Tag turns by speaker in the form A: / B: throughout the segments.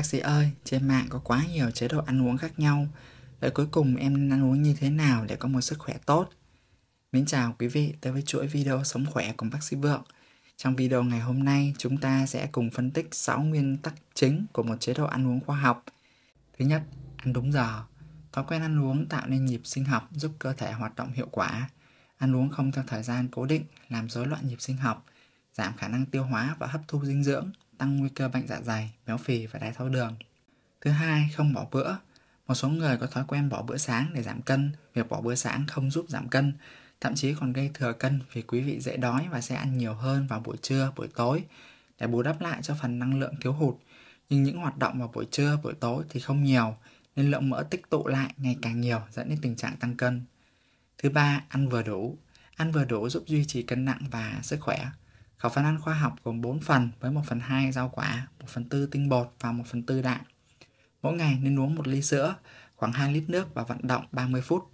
A: Bác sĩ ơi, trên mạng có quá nhiều chế độ ăn uống khác nhau. Vậy cuối cùng em nên ăn uống như thế nào để có một sức khỏe tốt? Mến chào quý vị tới với chuỗi video sống khỏe cùng bác sĩ Vượng. Trong video ngày hôm nay, chúng ta sẽ cùng phân tích 6 nguyên tắc chính của một chế độ ăn uống khoa học. Thứ nhất, ăn đúng giờ. Thói quen ăn uống tạo nên nhịp sinh học giúp cơ thể hoạt động hiệu quả. Ăn uống không theo thời gian cố định làm rối loạn nhịp sinh học, giảm khả năng tiêu hóa và hấp thu dinh dưỡng, tăng nguy cơ bệnh dạ dày, béo phì và đái tháo đường. Thứ hai, không bỏ bữa. Một số người có thói quen bỏ bữa sáng để giảm cân. Việc bỏ bữa sáng không giúp giảm cân, thậm chí còn gây thừa cân vì quý vị dễ đói và sẽ ăn nhiều hơn vào buổi trưa, buổi tối để bù đắp lại cho phần năng lượng thiếu hụt. Nhưng những hoạt động vào buổi trưa, buổi tối thì không nhiều, nên lượng mỡ tích tụ lại ngày càng nhiều dẫn đến tình trạng tăng cân. Thứ ba, ăn vừa đủ. Ăn vừa đủ giúp duy trì cân nặng và sức khỏe. Khẩu phần ăn khoa học gồm 4 phần với 1 phần 2 rau quả, 1 phần 4 tinh bột và 1 phần 4 đạm. Mỗi ngày nên uống một ly sữa, khoảng 2 lít nước và vận động 30 phút.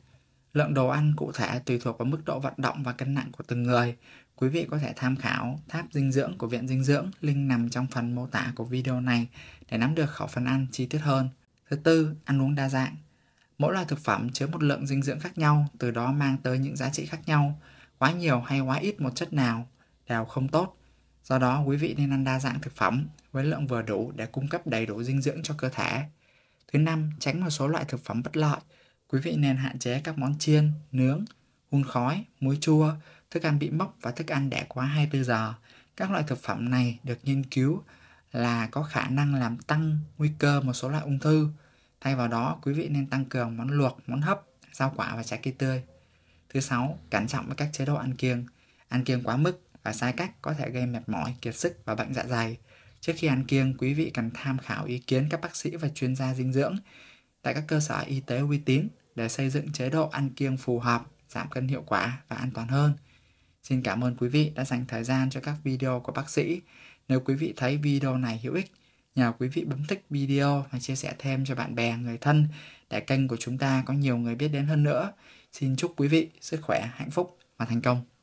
A: Lượng đồ ăn cụ thể tùy thuộc vào mức độ vận động và cân nặng của từng người. Quý vị có thể tham khảo tháp dinh dưỡng của Viện Dinh dưỡng, link nằm trong phần mô tả của video này để nắm được khẩu phần ăn chi tiết hơn. Thứ tư, ăn uống đa dạng. Mỗi loại thực phẩm chứa một lượng dinh dưỡng khác nhau, từ đó mang tới những giá trị khác nhau. Quá nhiều hay quá ít một chất nào đều không tốt. Do đó, quý vị nên ăn đa dạng thực phẩm với lượng vừa đủ để cung cấp đầy đủ dinh dưỡng cho cơ thể. Thứ năm, tránh một số loại thực phẩm bất lợi. Quý vị nên hạn chế các món chiên, nướng, hun khói, muối chua, thức ăn bị mốc và thức ăn đẻ quá 24 giờ. Các loại thực phẩm này được nghiên cứu là có khả năng làm tăng nguy cơ một số loại ung thư. Thay vào đó, quý vị nên tăng cường món luộc, món hấp, rau quả và trái cây tươi. Thứ sáu, cẩn trọng với các chế độ ăn kiêng. Ăn kiêng quá mức và sai cách có thể gây mệt mỏi, kiệt sức và bệnh dạ dày. Trước khi ăn kiêng, quý vị cần tham khảo ý kiến các bác sĩ và chuyên gia dinh dưỡng tại các cơ sở y tế uy tín để xây dựng chế độ ăn kiêng phù hợp, giảm cân hiệu quả và an toàn hơn. Xin cảm ơn quý vị đã dành thời gian cho các video của bác sĩ. Nếu quý vị thấy video này hữu ích, nhờ quý vị bấm thích video và chia sẻ thêm cho bạn bè, người thân để kênh của chúng ta có nhiều người biết đến hơn nữa. Xin chúc quý vị sức khỏe, hạnh phúc và thành công.